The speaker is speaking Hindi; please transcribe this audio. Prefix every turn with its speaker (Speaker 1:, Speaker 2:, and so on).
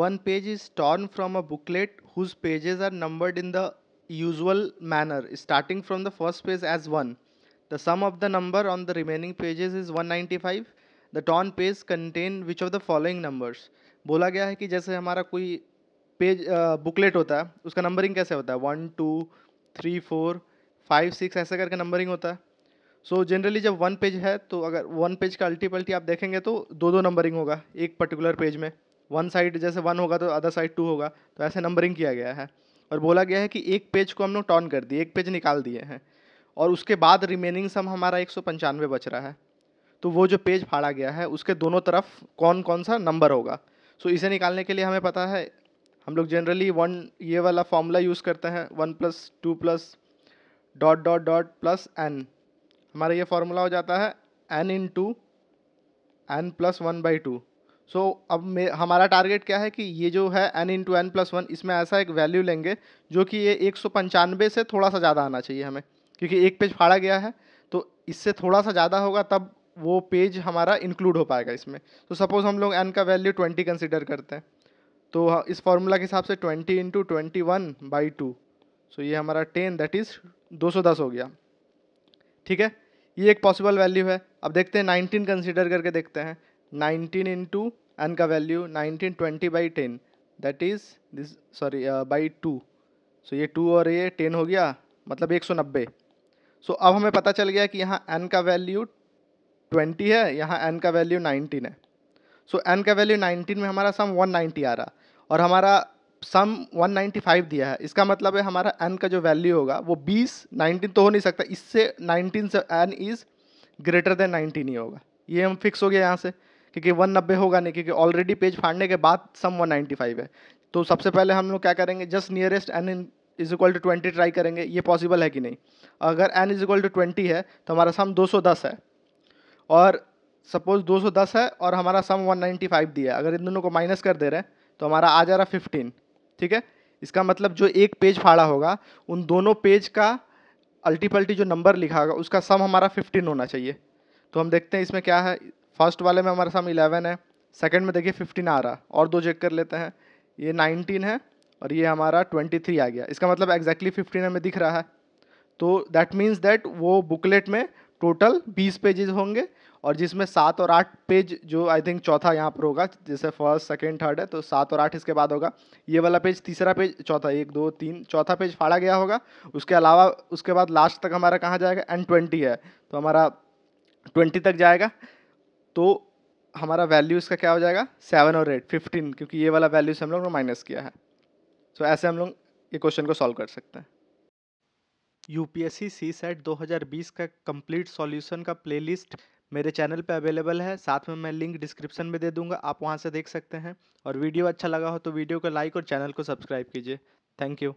Speaker 1: One page is torn from a booklet whose pages are numbered in the usual manner, starting from the first page as 1. The sum of the number on the remaining pages is 195. The torn page contain which of the following numbers? bola gaya hai ki jaise hamara koi page booklet होता है उसका नंबरिंग कैसे होता है one two three four five six ऐसे करके नंबरिंग होता है सो so, जनरली जब वन पेज है तो अगर वन पेज का अल्टीपल्टी आप देखेंगे तो दो दो नंबरिंग होगा एक पर्टिकुलर पेज में वन साइड जैसे वन होगा तो अदर साइड टू होगा तो ऐसे नंबरिंग किया गया है और बोला गया है कि एक पेज को हम लोग टर्न कर दिए एक पेज निकाल दिए हैं और उसके बाद रिमेनिंग सम हमारा एक बच रहा है तो वो जो पेज फाड़ा गया है उसके दोनों तरफ कौन कौन सा नंबर होगा सो इसे निकालने के लिए हमें पता है हम लोग जनरली वन ये वाला फॉर्मूला यूज़ करते हैं one plus two plus dot dot dot plus N हमारा ये फार्मूला हो जाता है N into N plus one by two so so, अब मे हमारा टारगेट क्या है कि ये जो है N into N plus one इसमें ऐसा एक वैल्यू लेंगे जो कि ये एक सौ पंचानवे से थोड़ा सा ज़्यादा आना चाहिए हमें क्योंकि एक पेज फाड़ा गया है तो इससे थोड़ा सा ज़्यादा होगा तब वो पेज हमारा इंक्लूड हो पाएगा इसमें तो सपोज़ हम लोग एन का वैल्यू ट्वेंटी कंसिडर करते हैं तो इस फॉर्मूला के हिसाब से twenty into twenty one by two so ये हमारा टेन दैट इज़ दो सौ दस हो गया ठीक है ये एक पॉसिबल वैल्यू है अब देखते हैं नाइनटीन कंसिडर करके देखते हैं नाइनटीन इंटू एन का value nineteen twenty by ten that is this sorry by two so ये टू और ये टेन हो गया मतलब एक सौ नब्बे सो अब हमें पता चल गया कि यहाँ एन का वैल्यू ट्वेंटी है यहाँ एन का वैल्यू नाइनटीन है सो so, एन का वैल्यू नाइनटीन में हमारा सम वन नाइन्टी आ रहा और हमारा सम 195 दिया है इसका मतलब है हमारा एन का जो वैल्यू होगा वो 20 19 तो हो नहीं सकता इससे 19 से एन इज़ ग्रेटर देन 19 ही होगा ये हम फिक्स हो गया यहाँ से क्योंकि वन नब्बे होगा नहीं क्योंकि ऑलरेडी पेज फाड़ने के बाद सम वन नाइन्टी फाइव है तो सबसे पहले हम लोग क्या करेंगे just nearest N in is equal to twenty try करेंगे ये पॉसिबल है कि नहीं अगर N is equal to twenty है तो हमारा सम दो सौ दस है और सपोज दो सौ दस है और हमारा सम वन नाइन्टी फाइव दिया है अगर इन दोनों को माइनस कर दे रहे हैं तो हमारा आ जा रहा फिफ्टीन ठीक है इसका मतलब जो एक पेज फाड़ा होगा उन दोनों पेज का अल्टीपल्टी जो नंबर लिखा होगा उसका सम हमारा फिफ्टीन होना चाहिए तो हम देखते हैं इसमें क्या है फर्स्ट वाले में हमारे सामने इलेवन है सेकेंड में देखिए फिफ्टीन आ रहा और दो चेक कर लेते हैं ये नाइनटीन है और ये हमारा ट्वेंटी थ्री आ गया इसका मतलब एक्जैक्टली फिफ्टीन हमें दिख रहा है तो दैट मीन्स दैट वो बुकलेट में टोटल बीस पेजेज होंगे और जिसमें सात और आठ पेज जो आई थिंक चौथा यहाँ पर होगा जैसे फर्स्ट सेकेंड थर्ड है तो सात और आठ इसके बाद होगा ये वाला पेज तीसरा पेज चौथा एक दो तीन चौथा पेज फाड़ा गया होगा उसके अलावा उसके बाद लास्ट तक हमारा कहाँ जाएगा एंड ट्वेंटी है तो हमारा ट्वेंटी तक जाएगा तो हमारा वैल्यू इसका क्या हो जाएगा सेवन और एट फिफ्टीन क्योंकि ये वाला वैल्यूज हम लोग ने माइनस किया है सो so, ऐसे हम लोग ये क्वेश्चन को सॉल्व कर सकते हैं U P S C C set दो हज़ार बीस का कंप्लीट सॉल्यूशन का प्लेलिस्ट मेरे चैनल पे अवेलेबल है साथ में मैं लिंक डिस्क्रिप्शन में दे दूंगा आप वहाँ से देख सकते हैं और वीडियो अच्छा लगा हो तो वीडियो को लाइक और चैनल को सब्सक्राइब कीजिए थैंक यू